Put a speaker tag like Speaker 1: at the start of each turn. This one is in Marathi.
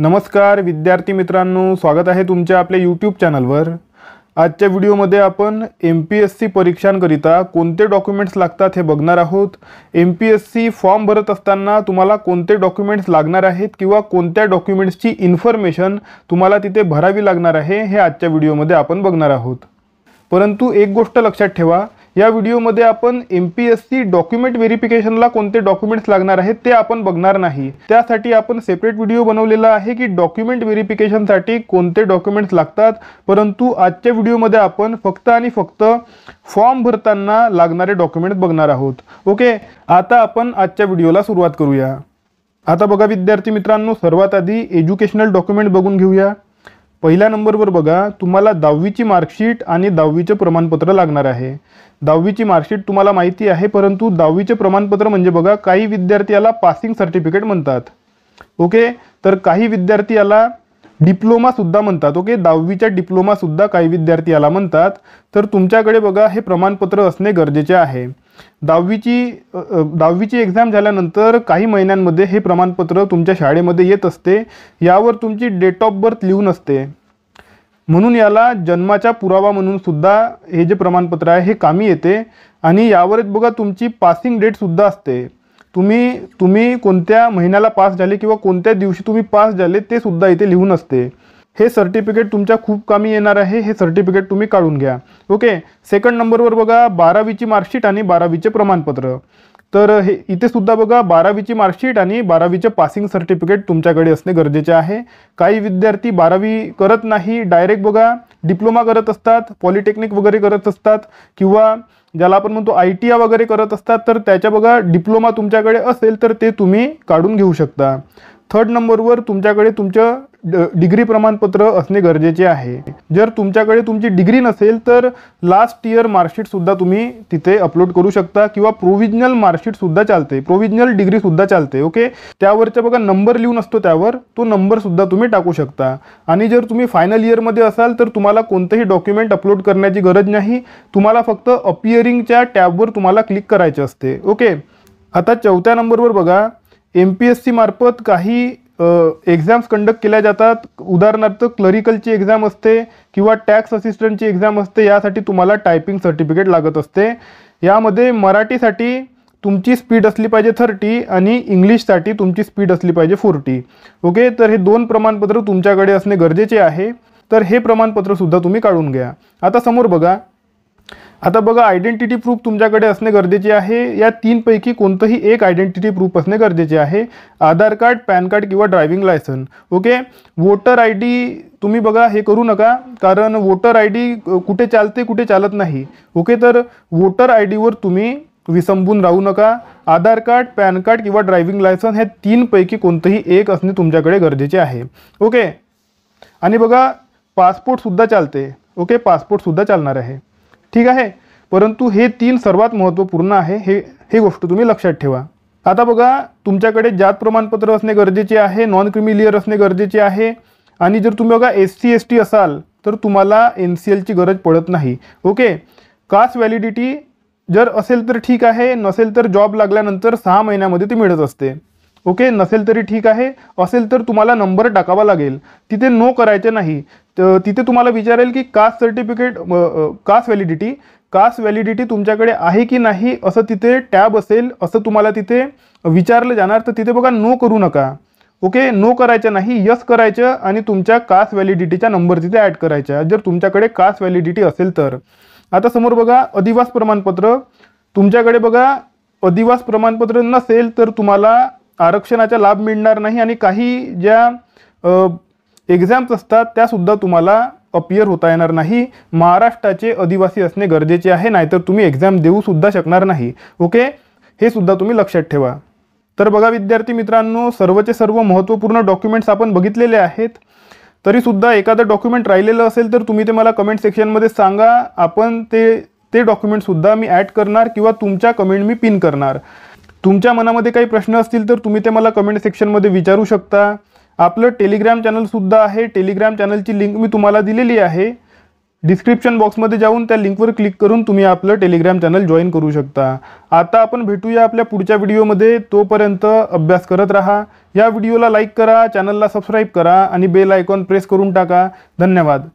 Speaker 1: नमस्कार विद्यार्थी मित्रांनो स्वागत आहे तुमच्या आपल्या यूट्यूब चॅनलवर आजच्या व्हिडिओमध्ये आपण एम पी एस सी परीक्षांकरिता कोणते डॉक्युमेंट्स लागतात हे बघणार आहोत M P S C form भरत असताना तुम्हाला कोणते डॉक्युमेंट्स लागणार आहेत किंवा कोणत्या डॉक्युमेंट्सची इन्फॉर्मेशन तुम्हाला तिथे भरावी लागणार आहे हे आजच्या व्हिडिओमध्ये आपण बघणार आहोत परंतु एक गोष्ट लक्षात ठेवा या व्हिडिओमध्ये आपण M P S C document व्हेरिफिकेशनला कोणते डॉक्युमेंट्स लागणार आहेत ते आपण बघणार नाही त्यासाठी आपण सेपरेट व्हिडिओ बनवलेला आहे की डॉक्युमेंट व्हेरिफिकेशनसाठी कोणते डॉक्युमेंट्स लागतात परंतु आजच्या व्हिडिओमध्ये आपण फक्त आणि फक्त फॉर्म भरताना लागणारे डॉक्युमेंट्स बघणार आहोत ओके आता आपण आजच्या व्हिडिओला सुरुवात करूया आता बघा विद्यार्थी मित्रांनो सर्वात आधी एज्युकेशनल डॉक्युमेंट बघून घेऊया पहिल्या नंबरवर बघा तुम्हाला दहावीची मार्कशीट आणि दहावीचं प्रमाणपत्र लागणार आहे दहावीची मार्कशीट तुम्हाला माहिती आहे परंतु दहावीचे प्रमाणपत्र म्हणजे बघा काही विद्यार्थी याला पासिंग सर्टिफिकेट म्हणतात ओके तर काही विद्यार्थी याला डिप्लोमासुद्धा म्हणतात ओके दहावीच्या डिप्लोमासुद्धा काही विद्यार्थी याला म्हणतात तर तुमच्याकडे बघा हे प्रमाणपत्र असणे गरजेचे आहे दहावीची दहावीची एक्झाम झाल्यानंतर काही महिन्यांमध्ये हे प्रमाणपत्र तुमच्या शाळेमध्ये येत असते यावर तुमची डेट ऑफ बर्थ लिहून असते म्हणून याला जन्माचा पुरावा म्हणून सुद्धा हे जे प्रमाणपत्र आहे हे कामी येते आणि यावरच बघा तुमची पासिंग डेट सुद्धा असते तुम्ही तुम्ही कोणत्या महिन्याला पास झाले किंवा कोणत्या दिवशी तुम्ही पास झाले ते सुद्धा इथे लिहून असते हे सर्टिफिकेट तुमच्या खूप कामी येणार आहे हे सर्टिफिकेट तुम्ही काढून घ्या ओके सेकंड नंबरवर बघा बारावीची मार्कशीट आणि बारावीचे प्रमाणपत्र तर हे इथे सुद्धा बघा बारावीची मार्कशीट आणि बारावीचे पासिंग सर्टिफिकेट तुमच्याकडे असणे गरजेचे आहे काही विद्यार्थी बारावी करत नाही डायरेक्ट बघा डिप्लोमा करत असतात पॉलिटेक्निक वगैरे करत असतात किंवा ज्याला आपण म्हणतो आय टी आय वगैरे करत असतात तर त्याच्या बघा डिप्लोमा तुमच्याकडे असेल तर ते तुम्ही काढून घेऊ शकता थर्ड नंबरवर तुमच्याकडे तुमचं डिग्री प्रमाणपत्र असणे गरजेचे आहे जर तुमच्याकडे तुमची डिग्री नसेल तर लास्ट इयर मार्कशीटसुद्धा तुम्ही तिथे अपलोड करू शकता किंवा प्रोविजनल मार्कशीटसुद्धा चालते प्रोव्हिजनल डिग्रीसुद्धा चालते ओके त्यावरच्या बघा नंबर लिहून असतो त्यावर तो नंबरसुद्धा तुम्ही टाकू शकता आणि जर तुम्ही फायनल इयरमध्ये असाल तर तुम्हाला कोणतंही डॉक्युमेंट अपलोड करण्याची गरज नाही तुम्हाला फक्त अपिअरिंगच्या टॅबवर तुम्हाला क्लिक करायचे असते ओके आता चौथ्या नंबरवर बघा एम पी एस सीमार्फत काही एक्झाम्स कंडक्ट केल्या जातात उदाहरणार्थ क्लरिकलची एक्झाम असते किंवा टॅक्स असिस्टंटची एक्झाम असते यासाठी तुम्हाला टायपिंग सर्टिफिकेट लागत असते यामध्ये मराठीसाठी तुमची स्पीड असली पाहिजे थर्टी आणि इंग्लिशसाठी तुमची स्पीड असली पाहिजे फोर्टी ओके तर हे दोन प्रमाणपत्र तुमच्याकडे असणे गरजेचे आहे तर हे प्रमाणपत्रसुद्धा तुम्ही काढून घ्या आता समोर बघा आता बघा आयडेंटिटी प्रूफ तुमच्याकडे असणे गरजेचे आहे या तीनपैकी कोणतंही एक आयडेंटिटी प्रूफ असणे गरजेचे आहे आधार कार्ड पॅन कार्ड किंवा driving licence okay voter I D तुम्ही बघा हे करू नका कारण वोटर आय डी कुठे चालते कुठे चालत नाही ओके तर वोटर आय डीवर तुम्ही विसंबून राहू नका आधार कार्ड पॅन कार्ड किंवा ड्रायव्हिंग लायसन हे तीनपैकी कोणतंही एक असणे तुमच्याकडे गरजेचे आहे ओके आणि बघा पासपोर्टसुद्धा चालते ओके पासपोर्टसुद्धा चालणार आहे ठीक आहे परंतु हे तीन सर्वात महत्त्वपूर्ण आहे हे हे गोष्ट तुम्ही लक्षात ठेवा आता बघा तुमच्याकडे जात प्रमाणपत्र असणे गरजेचे आहे नॉन क्रिमिलियर असणे गरजेचे आहे आणि जर तुम्ही बघा एस सी एस टी असाल तर तुम्हाला एन सी एलची गरज पडत नाही ओके कास्ट व्हॅलिडिटी जर असेल तर ठीक आहे नसेल तर जॉब लागल्यानंतर सहा महिन्यामध्ये ती मिळत असते ओके नसेल तरी ठीक आहे असेल तर तुम्हाला नंबर टाकावा लागेल तिथे नो करायचे नाही तर तिथे तुम्हाला विचारेल की caste certificate caste validity caste validity तुमच्याकडे आहे की नाही असं तिथे टॅब असेल असं तुम्हाला तिथे विचारलं जाणार तर तिथे बघा नो करू नका ओके नो करायचं नाही यस करायचं आणि तुमच्या कास्ट व्हॅलिडिटीच्या नंबर तिथे ॲड करायचा जर तुमच्याकडे कास्ट व्हॅलिडिटी असेल तर आता समोर बघा अधिवास प्रमाणपत्र तुमच्याकडे बघा अधिवास प्रमाणपत्र नसेल तर तुम्हाला आरक्षणाचा लाभ मिळणार नाही आणि काही ज्या एक्झाम्स असतात त्यासुद्धा तुम्हाला अपियर होता येणार नाही महाराष्ट्राचे आदिवासी असणे गरजेचे आहे नाहीतर तुम्ही एक्झाम देऊसुद्धा शकणार नाही ओके हे सुद्धा तुम्ही लक्षात ठेवा तर बघा विद्यार्थी मित्रांनो सर्वचे सर्व महत्त्वपूर्ण डॉक्युमेंट्स आपण बघितलेले आहेत तरीसुद्धा एखादं डॉक्युमेंट राहिलेलं असेल तर तुम्ही ते मला कमेंट सेक्शनमध्ये सांगा आपण ते ते डॉक्युमेंटसुद्धा मी ॲड करणार किंवा तुमच्या कमेंट मी पिन करणार तुमच्या मनामध्ये काही प्रश्न असतील तर तुम्ही ते मला कमेंट सेक्शनमध्ये विचारू शकता आपलं टेलिग्राम चॅनलसुद्धा आहे टेलिग्राम चॅनलची लिंक मी तुम्हाला दिलेली आहे डिस्क्रिप्शन बॉक्समध्ये जाऊन त्या लिंकवर क्लिक करून तुम्ही आपलं टेलिग्राम चॅनल जॉईन करू शकता आता आपण भेटूया आपल्या पुढच्या व्हिडिओमध्ये तोपर्यंत अभ्यास करत राहा या व्हिडिओला लाईक करा चॅनलला सबस्क्राईब करा आणि बेल आयकॉन प्रेस करून टाका धन्यवाद